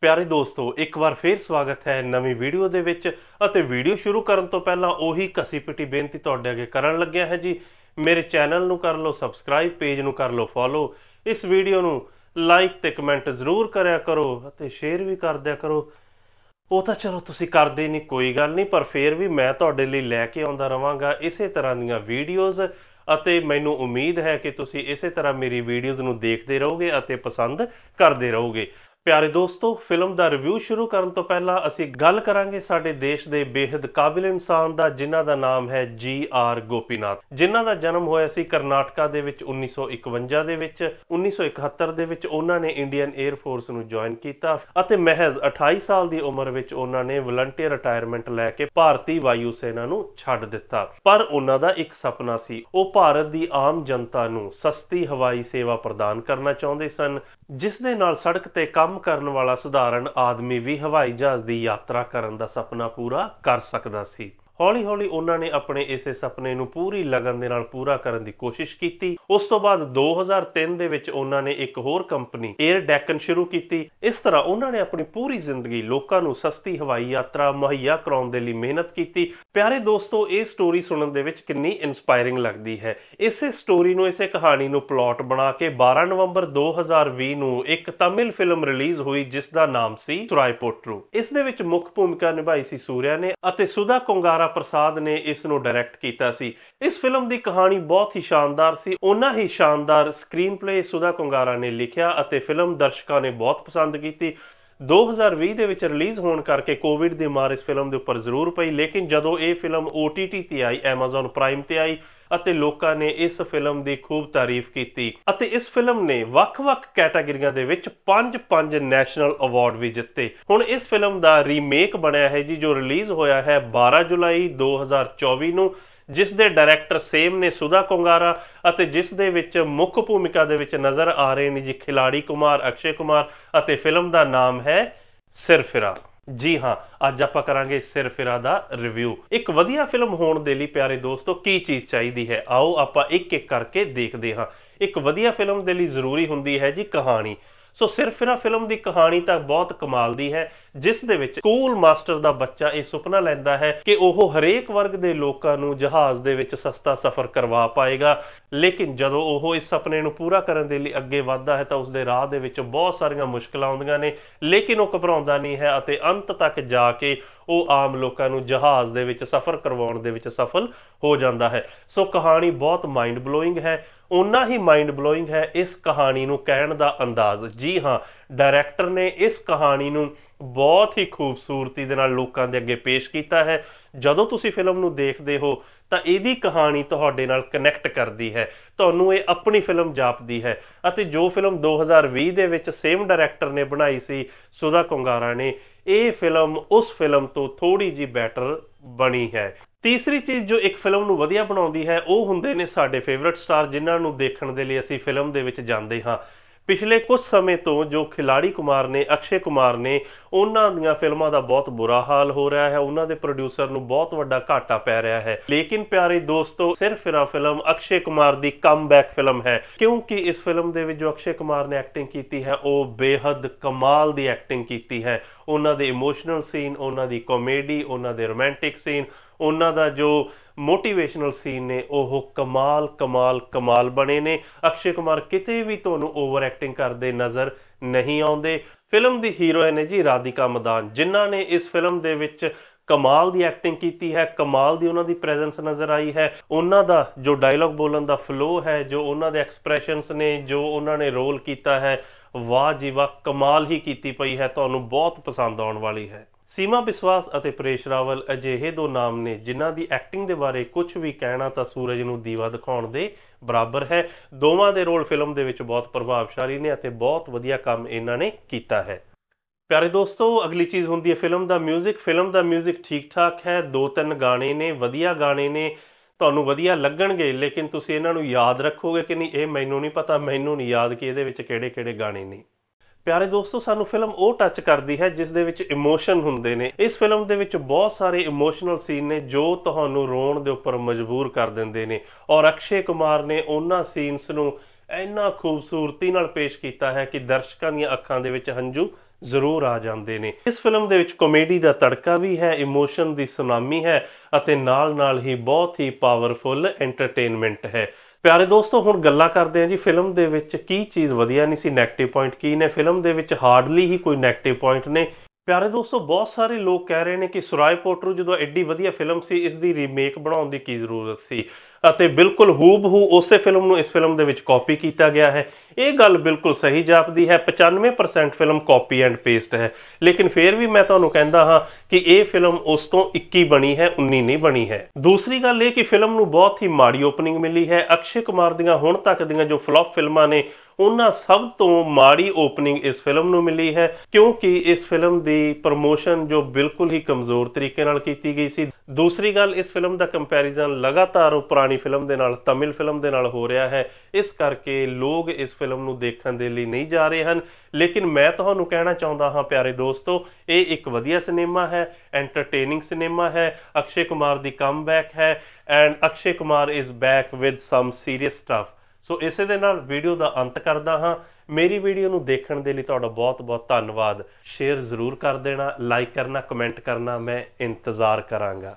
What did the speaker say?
ਪਿਆਰੇ ਦੋਸਤੋ ਇੱਕ ਵਾਰ ਫੇਰ ਸਵਾਗਤ ਹੈ ਨਵੀਂ ਵੀਡੀਓ ਦੇ ਵਿੱਚ ਅਤੇ ਵੀਡੀਓ ਸ਼ੁਰੂ ਕਰਨ ਤੋਂ ਪਹਿਲਾਂ ਉਹੀ ਕਸੀ ਪਿੱਟੀ ਬੇਨਤੀ ਤੁਹਾਡੇ ਅੱਗੇ ਕਰਨ ਲੱਗਿਆ ਹੈ ਜੀ ਮੇਰੇ ਚੈਨਲ ਨੂੰ ਕਰ ਲਓ ਸਬਸਕ੍ਰਾਈਬ ਪੇਜ ਨੂੰ ਕਰ ਲਓ ਫੋਲੋ ਇਸ ਵੀਡੀਓ ਨੂੰ ਲਾਈਕ ਤੇ ਕਮੈਂਟ ਜ਼ਰੂਰ ਕਰਿਆ ਕਰੋ ਅਤੇ ਸ਼ੇਅਰ ਵੀ ਕਰ ਦਿਆ ਕਰੋ ਉਹ ਤਾਂ ਚਲੋ ਤੁਸੀਂ ਕਰਦੇ ਨਹੀਂ ਕੋਈ ਗੱਲ ਨਹੀਂ ਪਰ ਫੇਰ ਵੀ ਮੈਂ ਤੁਹਾਡੇ ਲਈ ਲੈ ਕੇ ਆਉਂਦਾ ਰਵਾਂਗਾ ਇਸੇ ਤਰ੍ਹਾਂ ਦੀਆਂ ਵੀਡੀਓਜ਼ ਅਤੇ ਮੈਨੂੰ ਉਮੀਦ ਹੈ ਕਿ ਤੁਸੀਂ ਇਸੇ ਤਰ੍ਹਾਂ ਮੇਰੀ ਵੀਡੀਓਜ਼ ਨੂੰ ਦੇਖਦੇ ਰਹੋਗੇ ਅਤੇ ਪਸੰਦ ਕਰਦੇ ਰਹੋਗੇ ਪਿਆਰੇ ਦੋਸਤੋ ਫਿਲਮ ਦਾ ਰਿਵਿਊ ਸ਼ੁਰੂ ਕਰਨ ਤੋਂ ਪਹਿਲਾਂ ਅਸੀਂ ਗੱਲ ਕਰਾਂਗੇ ਸਾਡੇ ਦੇਸ਼ ਦੇ ਬੇहद ਕਾਬਿਲ ਇਨਸਾਨ ਦਾ ਜਿਨ੍ਹਾਂ ਦਾ ਨਾਮ ਹੈ ਜੀ ਆਰ ਗੋਪੀਨਾਥ ਜਿਨ੍ਹਾਂ ਦਾ ਜਨਮ ਹੋਇਆ ਸੀ ਕਰਨਾਟਕਾ ਦੇ ਵਿੱਚ 1951 ਦੇ ਵਿੱਚ 1971 ਦੇ ਵਿੱਚ ਉਹਨਾਂ ਨੇ ਇੰਡੀਅਨ 에ਅਰ ਫੋਰਸ ਨੂੰ ਜੁਆਇਨ ਕੀਤਾ ਅਤੇ ਮਹਿਜ਼ 28 ਸਾਲ ਦੀ ਉਮਰ ਵਿੱਚ ਉਹਨਾਂ ਨੇ ਵਲੰਟੀਅਰ ਰਿਟਾਇਰਮੈਂਟ ਲੈ ਕੇ ਭਾਰਤੀ ਵਾਯੂ ਸੈਨਾ ਨੂੰ ਛੱਡ ਦਿੱਤਾ ਪਰ ਉਹਨਾਂ ਦਾ ਇੱਕ ਸੁਪਨਾ ਸੀ ਉਹ ਭਾਰਤ ਦੀ ਆਮ ਜਨਤਾ ਨੂੰ ਸਸਤੀ ਹਵਾਈ ਸੇਵਾ ਪ੍ਰਦਾਨ ਕਰਨਾ ਚਾਹੁੰਦੇ ਸਨ ਜਿਸ ਦੇ ਨਾਲ ਸੜਕ ਤੇ ਕੰਮ ਕੰਮ ਕਰਨ ਵਾਲਾ ਸਧਾਰਨ ਆਦਮੀ ਵੀ ਹਵਾਈ ਜਹਾਜ਼ ਦੀ ਯਾਤਰਾ ਕਰਨ ਦਾ ਸੁਪਨਾ ਪੂਰਾ ਕਰ ਸਕਦਾ ਸੀ ਹੌਲੀ-ਹੌਲੀ ਉਹਨਾਂ ਨੇ ਆਪਣੇ ਇਸੇ ਸੁਪਨੇ ਨੂੰ ਪੂਰੀ ਲਗਨ ਦੇ ਨਾਲ ਪੂਰਾ ਕਰਨ ਦੀ ਕੋਸ਼ਿਸ਼ ਕੀਤੀ ਉਸ ਤੋਂ ਬਾਅਦ 2003 ਦੇ ਵਿੱਚ ਉਹਨਾਂ ਨੇ ਇੱਕ ਹੋਰ ਕੰਪਨੀ 에ਅਰ ਡੈਕਨ ਸ਼ੁਰੂ ਕੀਤੀ ਇਸ ਤਰ੍ਹਾਂ ਉਹਨਾਂ ਨੇ ਆਪਣੀ ਪੂਰੀ ਜ਼ਿੰਦਗੀ ਲੋਕਾਂ ਨੂੰ ਸਸਤੀ ਹਵਾਈ ਯਾਤਰਾ ਮੁਹੱਈਆ ਕਰਾਉਣ ਦੇ ਲਈ ਮਿਹਨਤ ਕੀਤੀ ਪਿਆਰੇ ਦੋਸਤੋ ਇਹ ਸਟੋਰੀ ਸੁਣਨ ਦੇ ਵਿੱਚ ਕਿੰਨੀ ਇਨਸਪਾਇਰਿੰਗ ਲੱਗਦੀ ਹੈ ਇਸੇ ਸਟੋਰੀ ਨੂੰ ਇਸੇ ਕਹਾਣੀ ਨੂੰ ਪਲਾਟ ਬਣਾ ਕੇ 12 ਨਵੰਬਰ 2020 ਨੂੰ ਇੱਕ ਤਮਿਲ ਫਿਲਮ ਰਿਲੀਜ਼ ਹੋਈ ਜਿਸ ਦਾ ਨਾਮ ਸੀ ਸੁਰਾਇਪੋਟਰੂ ਇਸ ਦੇ ਵਿੱਚ ਮੁੱਖ ਭੂਮਿਕਾ ਨਿਭਾਈ ਸੀ ਸੂਰਿਆ ਨੇ ਅਤੇ ਸੁਦਾ ਕੁੰਗਾਰਾ ਪ੍ਰਸਾਦ ਨੇ ਇਸ ਨੂੰ ਡਾਇਰੈਕਟ ਕੀਤਾ ਸੀ ਇਸ ਫਿਲਮ ਦੀ ਕਹਾਣੀ ਬਹੁਤ ਹੀ ਸ਼ਾਨਦਾਰ ਸੀ ਉਹਨਾਂ ਹੀ ਸ਼ਾਨਦਾਰ ਸਕਰੀਨ ਪਲੇ ਸੁਦਾ ਕੰਗਾਰਾ ਨੇ ਲਿਖਿਆ ਅਤੇ ਫਿਲਮ ਦਰਸ਼ਕਾਂ ਨੇ ਬਹੁਤ ਪਸੰਦ ਕੀਤੀ 2020 ਦੇ ਵਿੱਚ ਰਿਲੀਜ਼ ਹੋਣ ਕਰਕੇ ਕੋਵਿਡ ਦੇ ਮਾਰ ਇਸ ਫਿਲਮ ਦੇ ਉੱਪਰ ਜ਼ਰੂਰ ਪਈ ਲੇਕਿਨ ਜਦੋਂ ਇਹ ਫਿਲਮ OTT ਤੇ ਆਈ Amazon Prime ਤੇ ਆਈ ਅਤੇ ਲੋਕਾਂ ਨੇ ਇਸ ਫਿਲਮ ਦੀ ਖੂਬ ਤਾਰੀਫ ਕੀਤੀ ਅਤੇ ਇਸ ਫਿਲਮ ਨੇ ਵੱਖ-ਵੱਖ ਕੈਟਾਗਰੀਆਂ ਦੇ ਵਿੱਚ 5-5 ਨੈਸ਼ਨਲ ਅਵਾਰਡ ਵੀ ਜਿੱਤੇ ਹੁਣ ਇਸ ਫਿਲਮ ਦਾ ਰੀਮੇਕ ਬਣਿਆ ਹੈ ਜੀ ਜੋ ਰਿਲੀਜ਼ ਹੋਇਆ ਹੈ 12 ਜੁਲਾਈ 2024 ਨੂੰ ਜਿਸ ਦੇ ਡਾਇਰੈਕਟਰ ਸੇਮ ਨੇ ਸੁਦਾ ਕੁੰਗਾਰਾ ਅਤੇ ਜਿਸ ਦੇ ਵਿੱਚ ਮੁੱਖ ਭੂਮਿਕਾ ਦੇ ਵਿੱਚ ਨਜ਼ਰ ਆ ਰਹੇ ਨੇ ਜੀ ਖਿਲਾੜੀ ਕੁਮਾਰ ਅਕਸ਼ੇ ਕੁਮਾਰ ਅਤੇ ਫਿਲਮ ਦਾ ਨਾਮ ਹੈ ਸਿਰਫਿਰਾ ਜੀ ਹਾਂ ਅੱਜ ਆਪਾਂ ਕਰਾਂਗੇ ਸਿਰ ਫਿਰਾ ਦਾ ਰਿਵਿਊ ਇੱਕ ਵਧੀਆ ਫਿਲਮ ਹੋਣ ਦੇ ਲਈ ਪਿਆਰੇ ਦੋਸਤੋ ਕੀ ਚੀਜ਼ ਚਾਹੀਦੀ ਹੈ ਆਓ ਆਪਾਂ ਇੱਕ ਇੱਕ ਕਰਕੇ ਦੇਖਦੇ ਹਾਂ ਇੱਕ ਵਧੀਆ ਫਿਲਮ ਦੇ ਲਈ ਜ਼ਰੂਰੀ ਹੁੰਦੀ ਹੈ ਜੀ ਕਹਾਣੀ ਸੋ ਸਿਰਫ ਇਹਨਾਂ ਫਿਲਮ ਦੀ ਕਹਾਣੀ ਤਾਂ ਬਹੁਤ ਕਮਾਲ ਦੀ ਹੈ ਜਿਸ ਦੇ ਵਿੱਚ ਸਕੂਲ ਮਾਸਟਰ ਦਾ ਬੱਚਾ ਇਹ ਸੁਪਨਾ ਲੈਂਦਾ ਹੈ ਕਿ ਉਹ ਹਰੇਕ ਵਰਗ ਦੇ ਲੋਕਾਂ ਨੂੰ ਜਹਾਜ਼ ਦੇ ਵਿੱਚ ਸਸਤਾ ਸਫ਼ਰ ਕਰਵਾ ਪਾਏਗਾ ਲੇਕਿਨ ਜਦੋਂ ਉਹ ਇਸ ਸੁਪਨੇ ਨੂੰ ਪੂਰਾ ਕਰਨ ਦੇ ਲਈ ਅੱਗੇ ਵਧਦਾ ਹੈ ਤਾਂ ਉਸ ਦੇ ਰਾਹ ਦੇ ਵਿੱਚ ਬਹੁਤ ਸਾਰੀਆਂ ਮੁਸ਼ਕਲਾਂ ਆਉਂਦੀਆਂ ਨੇ ਲੇਕਿਨ ਉਹ ਘਬਰਾਉਂਦਾ ਨਹੀਂ ਹੈ ਅਤੇ ਅੰਤ ਤੱਕ ਜਾ ਕੇ ਉਹ ਆਮ ਲੋਕਾਂ ਨੂੰ ਜਹਾਜ਼ ਦੇ ਵਿੱਚ ਸਫ਼ਰ ਕਰਵਾਉਣ ਦੇ ਵਿੱਚ ਸਫਲ ਹੋ ਜਾਂਦਾ ਹੈ ਸੋ ਕਹਾਣੀ ਬਹੁਤ ਮਾਈਂਡ ਬਲੋਇੰਗ ਹੈ ਉਨਾ ਹੀ ਮਾਈਂਡ ਬਲੋਇੰਗ ਹੈ ਇਸ ਕਹਾਣੀ ਨੂੰ ਕਹਿਣ ਦਾ ਅੰਦਾਜ਼ ਜੀ ਹਾਂ ਡਾਇਰੈਕਟਰ ਨੇ ਇਸ ਕਹਾਣੀ ਨੂੰ ਬਹੁਤ ਹੀ ਖੂਬਸੂਰਤੀ ਦੇ ਨਾਲ ਲੋਕਾਂ ਦੇ ਅੱਗੇ ਪੇਸ਼ ਕੀਤਾ ਹੈ ਜਦੋਂ ਤੁਸੀਂ ਫਿਲਮ ਨੂੰ ਦੇਖਦੇ ਹੋ ਤਾਂ ਇਹਦੀ ਕਹਾਣੀ ਤੁਹਾਡੇ ਨਾਲ ਕਨੈਕਟ ਕਰਦੀ ਹੈ ਤੁਹਾਨੂੰ ਇਹ ਆਪਣੀ ਫਿਲਮ ਜਾਪਦੀ ਹੈ ਅਤੇ ਜੋ ਫਿਲਮ 2020 ਦੇ ਵਿੱਚ ਸੇਮ ਡਾਇਰੈਕਟਰ ਨੇ ਬਣਾਈ ਸੀ ਸੁਦਾ ਕੁੰਗਾਰਾ ਨੇ ਇਹ ਫਿਲਮ ਉਸ ਫਿਲਮ ਤੋਂ ਥੋੜੀ ਜੀ ਬੈਟਰ ਬਣੀ ਹੈ ਤੀਸਰੀ ਚੀਜ਼ ਜੋ ਇੱਕ ਫਿਲਮ ਨੂੰ ਵਧੀਆ ਬਣਾਉਂਦੀ ਹੈ ਉਹ ਹੁੰਦੇ ਨੇ ਸਾਡੇ ਫੇਵਰਿਟ ਸਟਾਰ ਜਿਨ੍ਹਾਂ ਨੂੰ ਦੇਖਣ ਦੇ ਲਈ ਅਸੀਂ ਫਿਲਮ ਦੇ ਵਿੱਚ ਜਾਂਦੇ ਹਾਂ ਪਿਛਲੇ ਕੁਝ ਸਮੇਂ ਤੋਂ ਜੋ ਖਿਲਾੜੀ ਕੁਮਾਰ ਨੇ ਅਕਸ਼ੇ ਕੁਮਾਰ ਨੇ ਉਹਨਾਂ ਦੀਆਂ ਫਿਲਮਾਂ ਦਾ ਬਹੁਤ ਬੁਰਾ ਹਾਲ ਹੋ ਰਿਹਾ ਹੈ ਉਹਨਾਂ ਦੇ ਪ੍ਰੋਡਿਊਸਰ ਨੂੰ ਬਹੁਤ ਵੱਡਾ ਘਾਟਾ ਪੈ ਰਿਹਾ ਹੈ ਲੇਕਿਨ ਪਿਆਰੇ ਦੋਸਤੋ ਸਿਰਫ ਇਹ ਫਿਲਮ ਅਕਸ਼ੇ ਕੁਮਾਰ ਦੀ ਕਮਬੈਕ ਫਿਲਮ ਹੈ ਕਿਉਂਕਿ ਇਸ ਫਿਲਮ ਦੇ ਵਿੱਚ ਜੋ ਅਕਸ਼ੇ ਕੁਮਾਰ ਨੇ ਐਕਟਿੰਗ ਕੀਤੀ ਹੈ ਉਹ ਬੇਹੱਦ ਕਮਾਲ ਦੀ ਐਕਟਿੰਗ ਕੀਤੀ ਹੈ ਉਹਨਾਂ ਦੇ ਇਮੋਸ਼ਨਲ ਸੀਨ ਉਹਨਾਂ ਦੀ ਕਾਮੇਡੀ ਉਹਨਾਂ ਦੇ ਰੋਮਾਂਟਿਕ ਸੀਨ ਉਹਨਾਂ ਦਾ ਜੋ ਮੋਟੀਵੇਸ਼ਨਲ ਸੀਨ ਨੇ ਉਹ ਕਮਾਲ ਕਮਾਲ ਕਮਾਲ ਬਣੇ ਨੇ ਅਕਸ਼ੇ ਕੁਮਾਰ ਕਿਤੇ ਵੀ ਤੁਹਾਨੂੰ ਓਵਰ ਐਕਟਿੰਗ ਕਰਦੇ ਨਜ਼ਰ ਨਹੀਂ ਆਉਂਦੇ ਫਿਲਮ ਦੀ ਹੀਰੋਇਨ ਹੈ ਜੀ ਰਾਧਿਕਾ ਮਦਾਨ ਜਿਨ੍ਹਾਂ ਨੇ ਇਸ ਫਿਲਮ ਦੇ ਵਿੱਚ ਕਮਾਲ ਦੀ ਐਕਟਿੰਗ ਕੀਤੀ ਹੈ ਕਮਾਲ ਦੀ ਉਹਨਾਂ ਦੀ ਪ੍ਰੈਜ਼ੈਂਸ ਨਜ਼ਰ ਆਈ ਹੈ ਉਹਨਾਂ ਦਾ ਜੋ ਡਾਇਲੌਗ ਬੋਲਣ ਦਾ ਫਲੋ ਹੈ ਜੋ ਉਹਨਾਂ ਦੇ ਐਕਸਪ੍ਰੈਸ਼ਨਸ ਨੇ ਜੋ ਉਹਨਾਂ ਨੇ ਰੋਲ ਕੀਤਾ ਹੈ ਵਾਹ ਜੀ ਵਾਹ ਕਮਾਲ ਹੀ ਕੀਤੀ ਪਈ ਹੈ ਤੁਹਾਨੂੰ ਬਹੁਤ ਪਸੰਦ ਆਉਣ ਵਾਲੀ ਹੈ ਸੀਮਾ ਵਿਸ਼ਵਾਸ ਅਤੇ ਪ੍ਰੇਸ਼ ਰਾਵਲ ਅਜਿਹੇ ਦੋ ਨਾਮ ਨੇ ਜਿਨ੍ਹਾਂ ਦੀ ਐਕਟਿੰਗ ਦੇ ਬਾਰੇ ਕੁਝ ਵੀ ਕਹਿਣਾ ਤਾਂ ਸੂਰਜ ਨੂੰ ਦੀਵਾ ਦਿਖਾਉਣ ਦੇ ਬਰਾਬਰ ਹੈ ਦੋਵਾਂ ਦੇ ਰੋਲ ਫਿਲਮ ਦੇ ਵਿੱਚ ਬਹੁਤ ਪ੍ਰਭਾਵਸ਼ਾਲੀ ਨੇ ਅਤੇ ਬਹੁਤ ਵਧੀਆ ਕੰਮ ਇਹਨਾਂ ਨੇ ਕੀਤਾ ਹੈ ਪਿਆਰੇ ਦੋਸਤੋ ਅਗਲੀ ਚੀਜ਼ ਹੁੰਦੀ ਹੈ ਫਿਲਮ ਦਾ 뮤직 ਫਿਲਮ ਦਾ 뮤직 ਠੀਕ ਠਾਕ ਹੈ ਦੋ ਤਿੰਨ ਗਾਣੇ ਨੇ ਵਧੀਆ ਗਾਣੇ ਨੇ ਤੁਹਾਨੂੰ ਵਧੀਆ ਲੱਗਣਗੇ ਲੇਕਿਨ ਤੁਸੀਂ ਇਹਨਾਂ ਨੂੰ ਯਾਦ ਰੱਖੋਗੇ ਕਿ ਨਹੀਂ ਇਹ ਮੈਨੂੰ ਨਹੀਂ ਪਤਾ ਮੈਨੂੰ ਨਹੀਂ ਯਾਦ ਕਿ ਇਹਦੇ ਵਿੱਚ ਕਿਹੜੇ-ਕਿਹੜੇ ਗਾਣੇ ਨੇ ਪਿਆਰੇ ਦੋਸਤੋ ਸਾਨੂੰ ਫਿਲਮ ਉਹ ਟੱਚ ਕਰਦੀ ਹੈ ਜਿਸ ਦੇ ਵਿੱਚ ਇਮੋਸ਼ਨ ਹੁੰਦੇ ਨੇ ਇਸ ਫਿਲਮ ਦੇ ਵਿੱਚ ਬਹੁਤ ਸਾਰੇ ਇਮੋਸ਼ਨਲ ਸੀਨ ਨੇ ਜੋ ਤੁਹਾਨੂੰ ਰੋਣ ਦੇ ਉੱਪਰ ਮਜਬੂਰ ਕਰ ਦਿੰਦੇ ਨੇ ਔਰ ਅਕਸ਼ੇ ਕੁਮਾਰ ਨੇ ਉਹਨਾਂ ਸੀਨਸ ਨੂੰ ਇੰਨਾ ਖੂਬਸੂਰਤੀ ਨਾਲ ਪੇਸ਼ ਕੀਤਾ ਹੈ ਕਿ ਦਰਸ਼ਕਾਂ ਦੀਆਂ ਅੱਖਾਂ ਦੇ ਵਿੱਚ ਹੰਝੂ ਜ਼ਰੂਰ ਆ ਜਾਂਦੇ ਨੇ ਇਸ ਫਿਲਮ ਦੇ ਵਿੱਚ ਕਾਮੇਡੀ ਦਾ ਤੜਕਾ ਵੀ ਹੈ ਇਮੋਸ਼ਨ ਦੀ ਸੁਨਾਮੀ ਹੈ ਅਤੇ ਨਾਲ-ਨਾਲ ਹੀ ਬਹੁਤ ਹੀ ਪਾਵਰਫੁਲ ਐਂਟਰਟੇਨਮੈਂਟ ਹੈ ਪਿਆਰੇ ਦੋਸਤੋ ਹੁਣ ਗੱਲਾਂ ਕਰਦੇ ਆਂ ਜੀ ਫਿਲਮ ਦੇ ਵਿੱਚ ਕੀ ਚੀਜ਼ ਵਧੀਆ ਨਹੀਂ ਸੀ 네ਗੇਟਿਵ ਪੁਆਇੰਟ ਕੀ ਨੇ ਫਿਲਮ ਦੇ ਵਿੱਚ ਹਾਰਡਲੀ ਹੀ ਕੋਈ 네ਗੇਟਿਵ ਪੁਆਇੰਟ ਨੇ ਪਿਆਰੇ ਦੋਸਤੋ ਬਹੁਤ ਸਾਰੇ ਲੋਕ ਕਹਿ ਰਹੇ ਨੇ ਕਿ ਸੁਰਾਇ ਪੋਟਰੂ ਜਦੋਂ ਐਡੀ ਵਧੀਆ ਫਿਲਮ ਸੀ ਇਸ ਦੀ ਰੀਮੇਕ ਬਣਾਉਣ ਦੀ ਕੀ ਜ਼ਰੂਰਤ ਸੀ ਅਤੇ ਬਿਲਕੁਲ ਹੂਬਹੂ ਉਸੇ ਫਿਲਮ ਨੂੰ ਇਸ ਫਿਲਮ ਦੇ ਵਿੱਚ ਕਾਪੀ ਕੀਤਾ ਗਿਆ ਹੈ ਇਹ ਗੱਲ ਬਿਲਕੁਲ ਸਹੀ ਜਾਪਦੀ ਹੈ 95% ਫਿਲਮ ਕਾਪੀ ਐਂਡ ਪੇਸਟ ਹੈ ਲੇਕਿਨ ਫੇਰ ਵੀ ਮੈਂ ਤੁਹਾਨੂੰ ਕਹਿੰਦਾ ਹਾਂ ਕਿ ਇਹ ਫਿਲਮ ਉਸ ਤੋਂ 21 ਬਣੀ ਹੈ 19 ਨਹੀਂ ਬਣੀ ਹੈ ਦੂਸਰੀ ਗੱਲ ਇਹ ਕਿ ਫਿਲਮ ਨੂੰ ਬਹੁਤ ਹੀ ਮਾੜੀ ਓਪਨਿੰਗ ਮਿਲੀ ਹੈ ਅਕਸ਼ੇ ਕੁਮਾਰ ਦੀਆਂ ਹੁਣ ਤੱਕ ਦੀਆਂ ਜੋ ਫਲॉप ਫਿਲਮਾਂ ਨੇ ਉਹਨਾਂ ਸਭ ਤੋਂ ਮਾੜੀ ਓਪਨਿੰਗ ਇਸ ਫਿਲਮ ਨੂੰ ਮਿਲੀ ਹੈ ਕਿਉਂਕਿ ਇਸ ਫਿਲਮ ਦੀ ਪ੍ਰੋਮੋਸ਼ਨ ਜੋ ਬਿਲਕੁਲ ਹੀ ਕਮਜ਼ੋਰ ਤਰੀਕੇ ਨਾਲ ਕੀਤੀ ਗਈ ਸੀ ਦੂਸਰੀ ਗੱਲ ਇਸ ਫਿਲਮ ਦਾ ਕੰਪੈਰੀਜ਼ਨ ਲਗਾਤਾਰ ਉਹ ਪੁਰਾਣੀ ਫਿਲਮ ਦੇ ਨਾਲ ਤਮਿਲ ਫਿਲਮ ਦੇ ਨਾਲ ਹੋ ਰਿਹਾ ਹੈ ਇਸ ਕਰਕੇ ਲੋਕ ਇਸ ਫਿਲਮ ਨੂੰ ਦੇਖਣ ਦੇ ਲਈ ਨਹੀਂ ਜਾ ਰਹੇ ਹਨ ਲੇਕਿਨ ਮੈਂ ਤੁਹਾਨੂੰ ਕਹਿਣਾ ਚਾਹੁੰਦਾ ਹਾਂ ਪਿਆਰੇ ਦੋਸਤੋ ਇਹ ਇੱਕ ਵਧੀਆ ਸਿਨੇਮਾ ਹੈ ਐਂਟਰਟੇਨਿੰਗ ਸਿਨੇਮਾ ਹੈ ਅਕਸ਼ੇ ਕੁਮਾਰ ਦੀ ਕਮਬੈਕ ਹੈ and Akshay Kumar is back with some serious stuff so ਇਸੇ ਦੇ ਨਾਲ ਵੀਡੀਓ ਦਾ ਅੰਤ ਕਰਦਾ ਹਾਂ ਮੇਰੀ ਵੀਡੀਓ ਨੂੰ ਦੇਖਣ ਦੇ ਲਈ ਤੁਹਾਡਾ ਬਹੁਤ-ਬਹੁਤ ਧੰਨਵਾਦ ਸ਼ੇਅਰ ਜ਼ਰੂਰ ਕਰ ਦੇਣਾ ਲਾਈਕ ਕਰਨਾ ਕਮੈਂਟ ਕਰਨਾ ਮੈਂ ਇੰਤਜ਼ਾਰ ਕਰਾਂਗਾ